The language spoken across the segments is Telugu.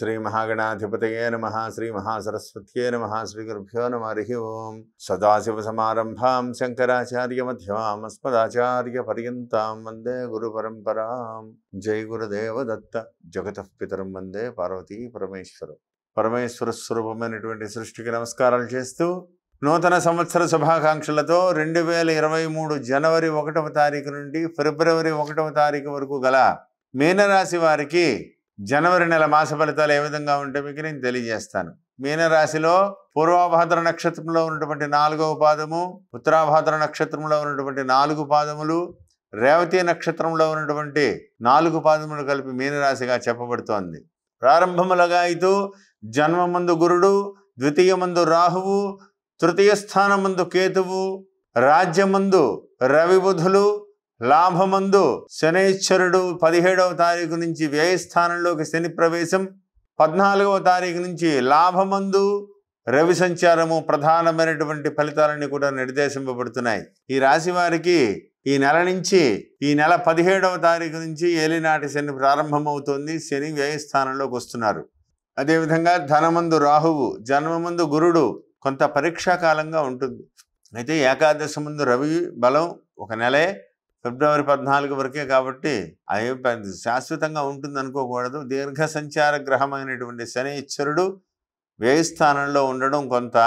శ్రీ మహాగణాధిపతయే నమ శ్రీ మహాసరస్వత్యే నమ శ్రీ గురుభ్యో నమ హరి ఓం సదాశివసమారంభాం శంకరాచార్యమ్యమస్మదాచార్య పర్యంతం వందే గురుపరంపరాం జై గురుదేవదత్త జగత పితరం వందే పార్వతీ పరమేశ్వరు పరమేశ్వర స్వరూపమైనటువంటి సృష్టికి నమస్కారాలు చేస్తూ నూతన సంవత్సర శుభాకాంక్షలతో రెండు వేల ఇరవై మూడు జనవరి ఒకటవ తారీఖు నుండి ఫిబ్రవరి ఒకటవ తారీఖు వరకు గల మీనరాశి వారికి జనవరి నెల మాస ఫలితాలు ఏ విధంగా ఉంటే మీకు నేను తెలియజేస్తాను మీనరాశిలో పూర్వభాద్ర నక్షత్రంలో ఉన్నటువంటి నాలుగవ పాదము ఉత్తరాభాద్ర నక్షత్రంలో ఉన్నటువంటి నాలుగు పాదములు రేవతి నక్షత్రంలో ఉన్నటువంటి నాలుగు పాదములు కలిపి మీనరాశిగా చెప్పబడుతోంది ప్రారంభములుగా జన్మ ముందు గురుడు ద్వితీయ ముందు రాహువు తృతీయ స్థానమందు కేతువు రాజ్యమందు రవిబుధులు లాభమందు శనేశ్వరుడు పదిహేడవ తారీఖు నుంచి వ్యయస్థానంలోకి శని ప్రవేశం పద్నాలుగవ తారీఖు నుంచి లాభమందు రవి సంచారము ప్రధానమైనటువంటి ఫలితాలన్నీ కూడా నిర్దేశింపబడుతున్నాయి ఈ రాశి వారికి ఈ నెల నుంచి ఈ నెల పదిహేడవ తారీఖు నుంచి ఏలినాటి శని ప్రారంభమవుతోంది శని వ్యయస్థానంలోకి వస్తున్నారు అదేవిధంగా ధనమందు రాహువు జన్మమందు గురుడు కొంత పరీక్షాకాలంగా ఉంటుంది అయితే ఏకాదశి ముందు రవి బలం ఒక నెలే ఫిబ్రవరి పద్నాలుగు వరకే కాబట్టి అవి శాశ్వతంగా ఉంటుంది అనుకోకూడదు దీర్ఘ సంచార గ్రహమైనటువంటి శనిశ్వరుడు వ్యయస్థానంలో ఉండడం కొంత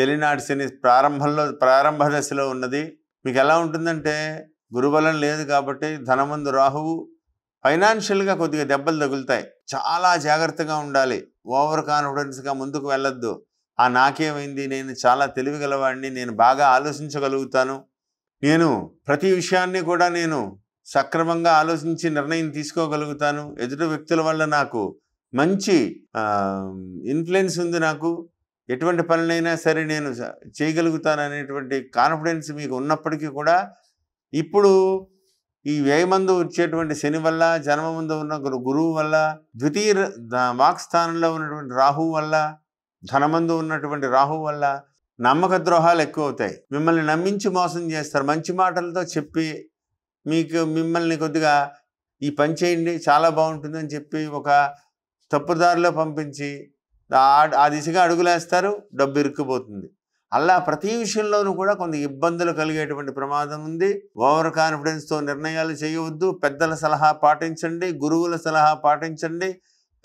ఎలినాటి శని ప్రారంభంలో ప్రారంభ దశలో ఉన్నది మీకు ఎలా ఉంటుందంటే గురుబలం లేదు కాబట్టి ధనమందు రాహువు ఫైనాన్షియల్గా కొద్దిగా దెబ్బలు తగులుతాయి చాలా జాగ్రత్తగా ఉండాలి ఓవర్ కాన్ఫిడెన్స్గా ముందుకు వెళ్ళొద్దు ఆ నాకేమైంది నేను చాలా తెలివిగలవాడిని నేను బాగా ఆలోచించగలుగుతాను నేను ప్రతి విషయాన్ని కూడా నేను సక్రమంగా ఆలోచించి నిర్ణయం తీసుకోగలుగుతాను ఎదుటి వ్యక్తుల వల్ల నాకు మంచి ఇన్ఫ్లుయెన్స్ ఉంది నాకు ఎటువంటి పనులైనా సరే నేను చేయగలుగుతాను అనేటువంటి కాన్ఫిడెన్స్ మీకు ఉన్నప్పటికీ కూడా ఇప్పుడు ఈ వ్యయమందు వచ్చేటువంటి శని వల్ల జన్మ ముందు ఉన్న గురువు వల్ల ద్వితీయ వాక్స్థానంలో ఉన్నటువంటి రాహు వల్ల ధనమందు ఉన్నటువంటి రాహు వల్ల నమ్మక ద్రోహాలు ఎక్కువ అవుతాయి మిమ్మల్ని నమ్మించి మోసం చేస్తారు మంచి మాటలతో చెప్పి మీకు మిమ్మల్ని కొద్దిగా ఈ పని చేయండి చాలా బాగుంటుందని చెప్పి ఒక తప్పుదారిలో పంపించి ఆ దిశగా అడుగులేస్తారు డబ్బు ఇరుక్కుపోతుంది అలా ప్రతి విషయంలోనూ కూడా కొంత ఇబ్బందులు కలిగేటువంటి ప్రమాదం ఉంది ఓవర్ కాన్ఫిడెన్స్తో నిర్ణయాలు చేయవద్దు పెద్దల సలహా పాటించండి గురువుల సలహా పాటించండి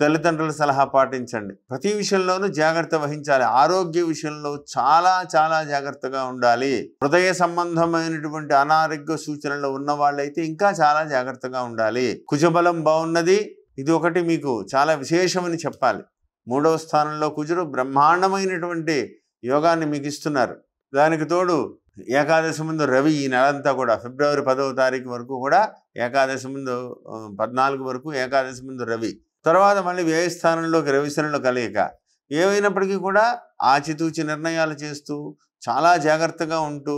తల్లిదండ్రుల సలహా పాటించండి ప్రతి విషయంలోనూ జాగ్రత్త వహించాలి ఆరోగ్య విషయంలో చాలా చాలా జాగ్రత్తగా ఉండాలి హృదయ సంబంధమైనటువంటి అనారోగ్య సూచనలు ఉన్న వాళ్ళైతే ఇంకా చాలా జాగ్రత్తగా ఉండాలి కుజబలం బాగున్నది ఇది ఒకటి మీకు చాలా విశేషమని చెప్పాలి మూడవ స్థానంలో కుజుడు బ్రహ్మాండమైనటువంటి యోగాన్ని మీకు ఇస్తున్నారు దానికి తోడు ఏకాదశి ముందు రవి ఈ నెలంతా కూడా ఫిబ్రవరి పదవ తారీఖు వరకు కూడా ఏకాదశి ముందు పద్నాలుగు వరకు ఏకాదశి ముందు రవి తర్వాత మళ్ళీ వ్యయస్థానంలోకి రవిశరణలో కలియక ఏమైనప్పటికీ కూడా ఆచితూచి నిర్ణయాలు చేస్తూ చాలా జాగ్రత్తగా ఉంటూ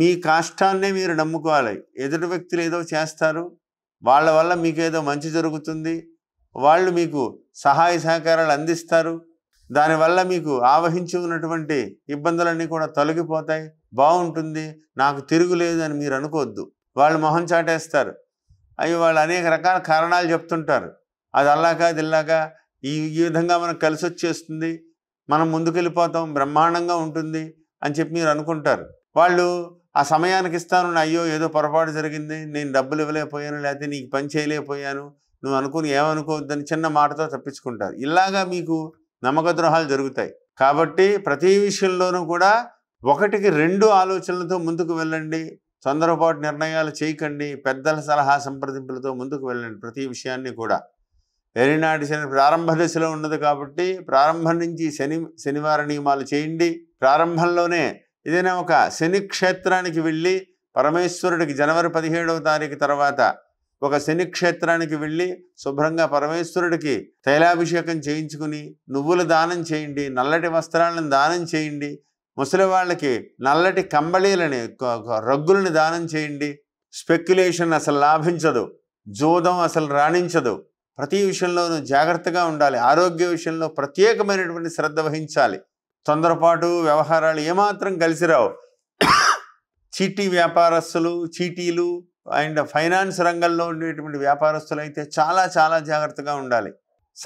మీ కాష్టాన్నే మీరు నమ్ముకోవాలి ఎదుటి వ్యక్తులు ఏదో చేస్తారు వాళ్ళ వల్ల మీకు ఏదో మంచి జరుగుతుంది వాళ్ళు మీకు సహాయ సహకారాలు అందిస్తారు దానివల్ల మీకు ఆవహించి ఉన్నటువంటి ఇబ్బందులన్నీ కూడా తొలగిపోతాయి బాగుంటుంది నాకు తిరుగులేదు అని మీరు అనుకోవద్దు వాళ్ళు మొహం చాటేస్తారు అవి వాళ్ళు అనేక రకాల కారణాలు చెప్తుంటారు అది అలాగా అది ఇలాగా ఈ ఈ విధంగా మనకు కలిసి వచ్చేస్తుంది మనం ముందుకెళ్ళిపోతాం బ్రహ్మాండంగా ఉంటుంది అని చెప్పి మీరు అనుకుంటారు వాళ్ళు ఆ సమయానికి ఇస్తాను అయ్యో ఏదో పొరపాటు జరిగింది నేను డబ్బులు ఇవ్వలేకపోయాను లేకపోతే నీకు పని చేయలేకపోయాను నువ్వు అనుకుని ఏమనుకోవద్దని చిన్న మాటతో తప్పించుకుంటారు ఇలాగా మీకు నమ్మక ద్రోహాలు జరుగుతాయి కాబట్టి ప్రతి విషయంలోనూ కూడా ఒకటికి రెండు ఆలోచనలతో ముందుకు వెళ్ళండి తొందరపాటు నిర్ణయాలు చేయకండి పెద్దల సలహా సంప్రదింపులతో ముందుకు వెళ్ళండి ప్రతి విషయాన్ని కూడా ఏలినాటి శని ప్రారంభ దశలో ఉన్నది కాబట్టి ప్రారంభం నుంచి శని శనివార నియమాలు చేయండి ప్రారంభంలోనే ఏదైనా ఒక శని క్షేత్రానికి వెళ్ళి పరమేశ్వరుడికి జనవరి పదిహేడవ తారీఖు తర్వాత ఒక శని క్షేత్రానికి వెళ్ళి శుభ్రంగా పరమేశ్వరుడికి తైలాభిషేకం చేయించుకుని నువ్వులు దానం చేయండి నల్లటి వస్త్రాలను దానం చేయండి ముసలి వాళ్ళకి నల్లటి కంబళీలని రగ్గులని దానం చేయండి స్పెక్యులేషన్ అసలు లాభించదు జూదం అసలు రాణించదు ప్రతి విషయంలోనూ జాగ్రత్తగా ఉండాలి ఆరోగ్య విషయంలో ప్రత్యేకమైనటువంటి శ్రద్ధ వహించాలి తొందరపాటు వ్యవహారాలు ఏమాత్రం కలిసి రావు చీటీ వ్యాపారస్తులు చీటీలు అండ్ ఫైనాన్స్ రంగంలో ఉండేటువంటి వ్యాపారస్తులు అయితే చాలా చాలా జాగ్రత్తగా ఉండాలి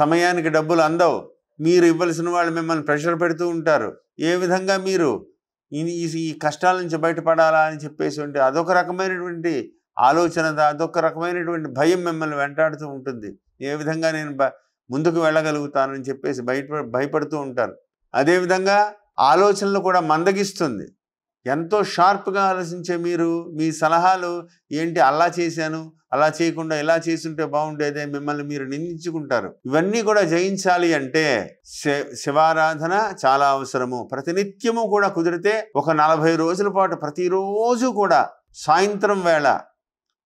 సమయానికి డబ్బులు అందవు మీరు ఇవ్వాల్సిన వాళ్ళు మిమ్మల్ని ప్రెషర్ పెడుతూ ఉంటారు ఏ విధంగా మీరు ఈ కష్టాల నుంచి బయటపడాలా అని చెప్పేసి అదొక రకమైనటువంటి ఆలోచన అదొక రకమైనటువంటి భయం మిమ్మల్ని వెంటాడుతూ ఉంటుంది ఏ విధంగా నేను ముందుకు వెళ్ళగలుగుతానని చెప్పేసి బయట భయపడుతూ ఉంటారు అదేవిధంగా ఆలోచనలు కూడా మందగిస్తుంది ఎంతో షార్ప్గా ఆలోచించే మీరు మీ సలహాలు ఏంటి అలా చేశాను అలా చేయకుండా ఇలా చేసుంటే బాగుండేదే మిమ్మల్ని మీరు నిందించుకుంటారు ఇవన్నీ కూడా జయించాలి అంటే శివారాధన చాలా అవసరము ప్రతినిత్యము కూడా కుదిరితే ఒక నలభై రోజుల పాటు ప్రతిరోజు కూడా సాయంత్రం వేళ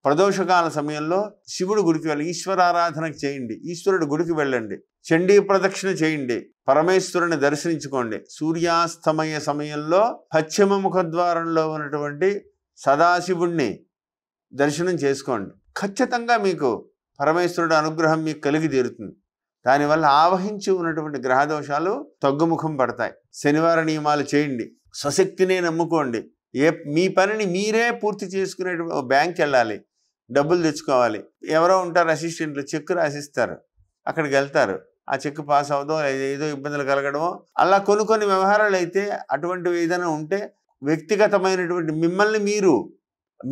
ప్రదోషకాల సమయంలో శివుడు గుడికి వెళ్ళి ఆరాధన చేయండి ఈశ్వరుడు గుడికి వెళ్ళండి చండీ ప్రదక్షిణ చేయండి పరమేశ్వరుని దర్శించుకోండి సూర్యాస్తమయ సమయంలో పశ్చిమ ముఖద్వారంలో ఉన్నటువంటి సదాశివుణ్ణి దర్శనం చేసుకోండి ఖచ్చితంగా మీకు పరమేశ్వరుడు అనుగ్రహం మీకు కలిగి తీరుతుంది దానివల్ల ఆవహించి ఉన్నటువంటి గ్రహదోషాలు తగ్గుముఖం పడతాయి శనివార నియమాలు చేయండి స్వశక్తినే నమ్ముకోండి ఏ మీ పనిని మీరే పూర్తి చేసుకునే బ్యాంక్ వెళ్ళాలి డబ్బులు తెచ్చుకోవాలి ఎవరో ఉంటారు అసిస్టెంట్లు చెక్ రాసిస్తారు అక్కడికి వెళ్తారు ఆ చెక్ పాస్ అవ్వదో ఏదో ఇబ్బందులు కలగడమో అలా కొన్ని కొన్ని వ్యవహారాలు అయితే అటువంటివి ఏదైనా ఉంటే వ్యక్తిగతమైనటువంటి మిమ్మల్ని మీరు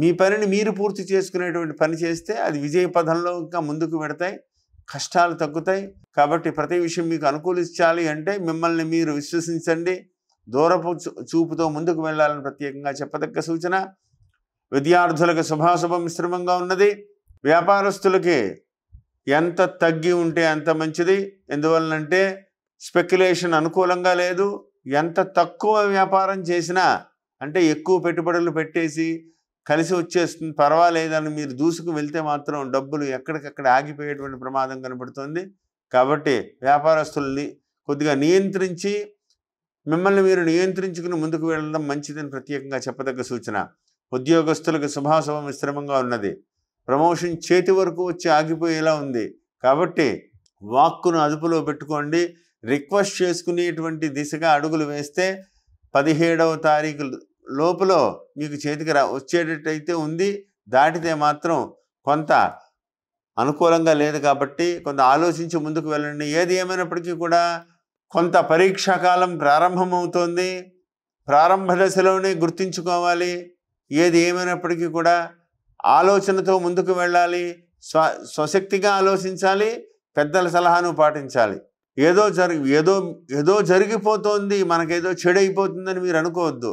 మీ పనిని మీరు పూర్తి చేసుకునేటువంటి పని చేస్తే అది విజయ పథంలో ఇంకా ముందుకు పెడతాయి కష్టాలు తగ్గుతాయి కాబట్టి ప్రతి విషయం మీకు అనుకూలించాలి అంటే మిమ్మల్ని మీరు విశ్వసించండి దూరపు చూపుతో ముందుకు వెళ్ళాలని ప్రత్యేకంగా చెప్పదగ్గ సూచన విద్యార్థులకు శుభాశుభం మిశ్రమంగా ఉన్నది వ్యాపారస్తులకి ఎంత తగ్గి ఉంటే అంత మంచిది ఎందువలనంటే స్పెక్యులేషన్ అనుకూలంగా లేదు ఎంత తక్కువ వ్యాపారం చేసినా అంటే ఎక్కువ పెట్టుబడులు పెట్టేసి కలిసి వచ్చేస్తుంది పర్వాలేదని మీరు దూసుకు వెళ్తే మాత్రం డబ్బులు ఎక్కడికక్కడ ఆగిపోయేటువంటి ప్రమాదం కనబడుతుంది కాబట్టి వ్యాపారస్తుల్ని కొద్దిగా నియంత్రించి మిమ్మల్ని మీరు నియంత్రించుకుని ముందుకు వెళ్ళడం మంచిదని ప్రత్యేకంగా చెప్పదగ్గ సూచన ఉద్యోగస్తులకు శుభాశుభం మిశ్రమంగా ఉన్నది ప్రమోషన్ చేతి వరకు వచ్చి ఆగిపోయేలా ఉంది కాబట్టి వాక్కును అదుపులో పెట్టుకోండి రిక్వెస్ట్ చేసుకునేటువంటి దిశగా అడుగులు వేస్తే పదిహేడవ తారీఖు లోపల మీకు చేతికి రా వచ్చేటట్టయితే ఉంది దాటితే మాత్రం కొంత అనుకూలంగా లేదు కాబట్టి కొంత ఆలోచించి ముందుకు వెళ్ళండి ఏది ఏమైనప్పటికీ కూడా కొంత పరీక్షాకాలం ప్రారంభమవుతోంది ప్రారంభ దశలోనే గుర్తుంచుకోవాలి ఏది ఏమైనప్పటికీ కూడా ఆలోచనతో ముందుకు వెళ్ళాలి స్వ స్వశక్తిగా ఆలోచించాలి పెద్దల సలహాను పాటించాలి ఏదో జరిగి ఏదో ఏదో జరిగిపోతోంది మనకేదో చెడైపోతుందని మీరు అనుకోవద్దు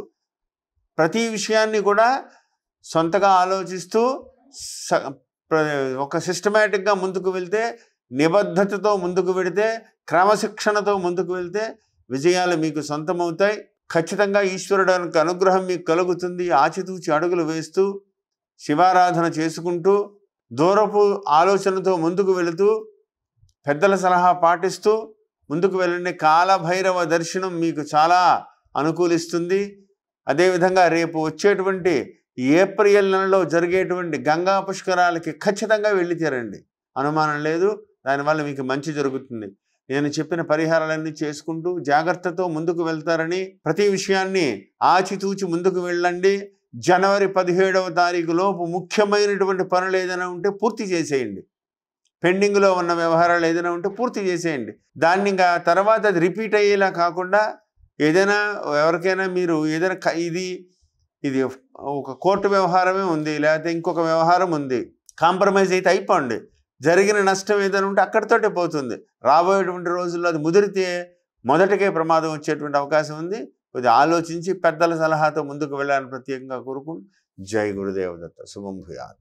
ప్రతి విషయాన్ని కూడా సొంతగా ఆలోచిస్తూ ఒక సిస్టమేటిక్గా ముందుకు వెళ్తే నిబద్ధతతో ముందుకు వెడితే క్రమశిక్షణతో ముందుకు వెళ్తే విజయాలు మీకు సొంతమవుతాయి ఖచ్చితంగా ఈశ్వరుడు అనుగ్రహం మీకు కలుగుతుంది ఆచితూచి అడుగులు వేస్తూ శివారాధన చేసుకుంటూ దూరపు ఆలోచనతో ముందుకు వెళుతూ పెద్దల సలహా పాటిస్తూ ముందుకు వెళ్ళండి కాలభైరవ దర్శనం మీకు చాలా అనుకూలిస్తుంది అదేవిధంగా రేపు వచ్చేటువంటి ఏప్రిల్ నెలలో జరిగేటువంటి గంగా పుష్కరాలకి ఖచ్చితంగా వెళ్ళి తీరండి అనుమానం లేదు దానివల్ల మీకు మంచి జరుగుతుంది నేను చెప్పిన పరిహారాలన్నీ చేసుకుంటూ జాగ్రత్తతో ముందుకు వెళ్తారని ప్రతి విషయాన్ని ఆచితూచి ముందుకు వెళ్ళండి జనవరి పదిహేడవ తారీఖు లోపు ముఖ్యమైనటువంటి పనులు ఏదైనా ఉంటే పూర్తి చేసేయండి పెండింగ్లో ఉన్న వ్యవహారాలు ఏదైనా ఉంటే పూర్తి చేసేయండి దాన్ని ఇంకా తర్వాత అది రిపీట్ అయ్యేలా కాకుండా ఏదైనా ఎవరికైనా మీరు ఏదైనా ఇది ఇది ఒక కోర్టు వ్యవహారమే ఉంది లేకపోతే ఇంకొక వ్యవహారం ఉంది కాంప్రమైజ్ అయితే అయిపోండి జరిగిన నష్టం ఏదైనా ఉంటే అక్కడితోటే పోతుంది రాబోయేటువంటి రోజుల్లో అది ముదిరితే మొదటికే ప్రమాదం వచ్చేటువంటి అవకాశం ఉంది కొద్దిగా ఆలోచించి పెద్దల సలహాతో ముందుకు వెళ్ళాలని ప్రత్యేకంగా కోరుకుంటూ జై గురుదేవదత్త శుభం భూయాత్